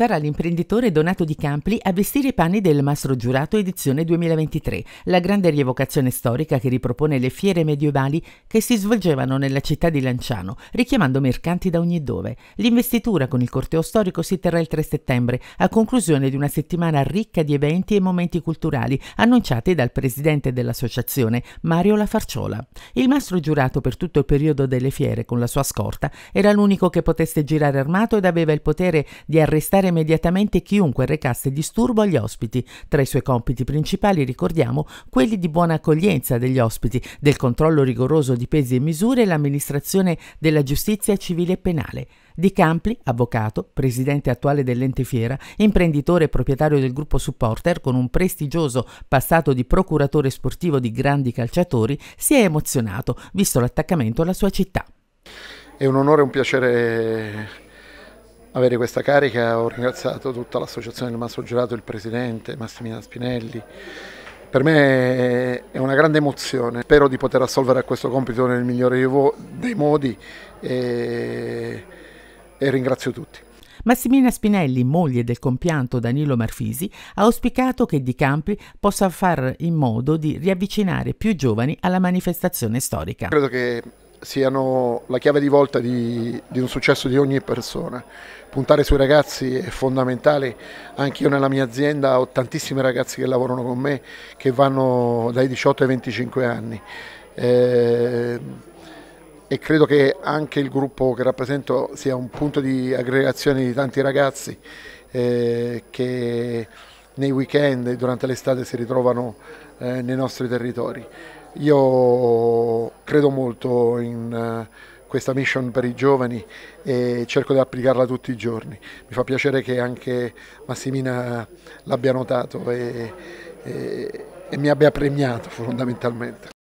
sarà l'imprenditore Donato Di Campli a vestire i panni del Mastro Giurato edizione 2023, la grande rievocazione storica che ripropone le fiere medievali che si svolgevano nella città di Lanciano, richiamando mercanti da ogni dove. L'investitura con il corteo storico si terrà il 3 settembre, a conclusione di una settimana ricca di eventi e momenti culturali annunciati dal presidente dell'associazione, Mario La Farciola. Il Mastro Giurato per tutto il periodo delle fiere con la sua scorta era l'unico che potesse girare armato ed aveva il potere di arrestare arrestare immediatamente chiunque recasse disturbo agli ospiti. Tra i suoi compiti principali ricordiamo quelli di buona accoglienza degli ospiti, del controllo rigoroso di pesi e misure e l'amministrazione della giustizia civile e penale. Di Campli, avvocato, presidente attuale dell'ente fiera, imprenditore e proprietario del gruppo supporter con un prestigioso passato di procuratore sportivo di grandi calciatori, si è emozionato visto l'attaccamento alla sua città. È un onore e un piacere avere questa carica ho ringraziato tutta l'associazione del Masso Gelato, il presidente Massimina Spinelli. Per me è una grande emozione, spero di poter assolvere a questo compito nel migliore dei modi e, e ringrazio tutti. Massimina Spinelli, moglie del compianto Danilo Marfisi, ha auspicato che Di Campi possa far in modo di riavvicinare più giovani alla manifestazione storica. Credo che siano la chiave di volta di, di, un successo di ogni persona. Puntare sui ragazzi è fondamentale, anche io nella mia azienda ho tantissimi ragazzi che lavorano con me che vanno dai 18 ai 25 anni eh, e credo che anche il gruppo che rappresento sia un punto di aggregazione di tanti ragazzi eh, che nei weekend e durante l'estate si ritrovano eh, nei nostri territori. Io credo molto in uh, questa mission per i giovani e cerco di applicarla tutti i giorni. Mi fa piacere che anche Massimina l'abbia notato e, e, e mi abbia premiato fondamentalmente.